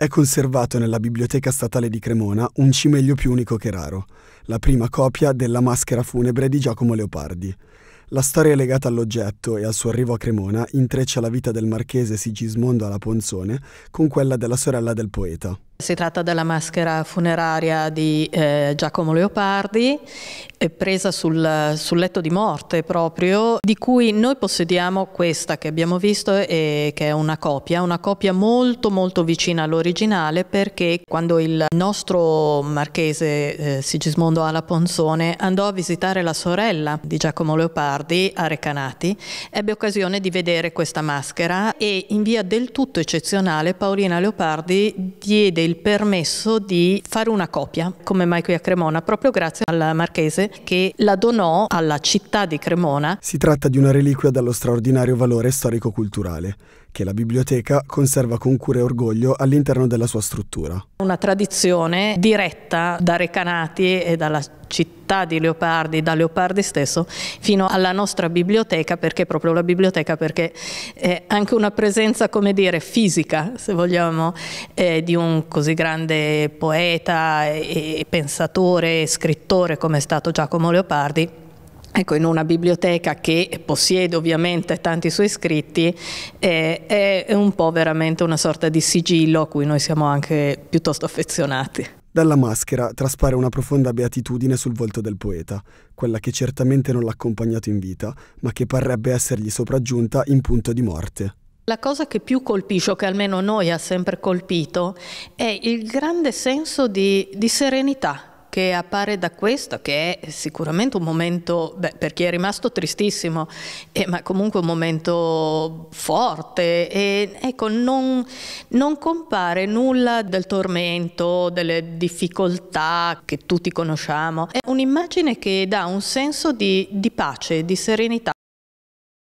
È conservato nella Biblioteca Statale di Cremona un cimelio più unico che raro, la prima copia della maschera funebre di Giacomo Leopardi. La storia legata all'oggetto e al suo arrivo a Cremona intreccia la vita del marchese Sigismondo alla Ponzone con quella della sorella del poeta. Si tratta della maschera funeraria di eh, Giacomo Leopardi, eh, presa sul, sul, letto di morte proprio, di cui noi possediamo questa che abbiamo visto e che è una copia, una copia molto molto vicina all'originale perché quando il nostro marchese eh, Sigismondo Alaponzone andò a visitare la sorella di Giacomo Leopardi a Recanati, ebbe occasione di vedere questa maschera e in via del tutto eccezionale Paolina Leopardi diede il il permesso di fare una copia come mai qui a Cremona, proprio grazie al Marchese che la donò alla città di Cremona. Si tratta di una reliquia dallo straordinario valore storico-culturale che la biblioteca conserva con cura e orgoglio all'interno della sua struttura. Una tradizione diretta da Recanati e dalla città di Leopardi, da Leopardi stesso, fino alla nostra biblioteca, perché proprio la biblioteca, perché è anche una presenza, come dire, fisica, se vogliamo, eh, di un così grande poeta e pensatore scrittore come è stato Giacomo Leopardi Ecco, in una biblioteca che possiede ovviamente tanti suoi scritti, eh, è un po' veramente una sorta di sigillo a cui noi siamo anche piuttosto affezionati. Dalla maschera traspare una profonda beatitudine sul volto del poeta, quella che certamente non l'ha accompagnato in vita, ma che parrebbe essergli sopraggiunta in punto di morte. La cosa che più colpisce, o che almeno noi ha sempre colpito, è il grande senso di, di serenità che appare da questo, che è sicuramente un momento, beh, per chi è rimasto tristissimo, eh, ma comunque un momento forte, e ecco, non, non compare nulla del tormento, delle difficoltà che tutti conosciamo, è un'immagine che dà un senso di, di pace, di serenità.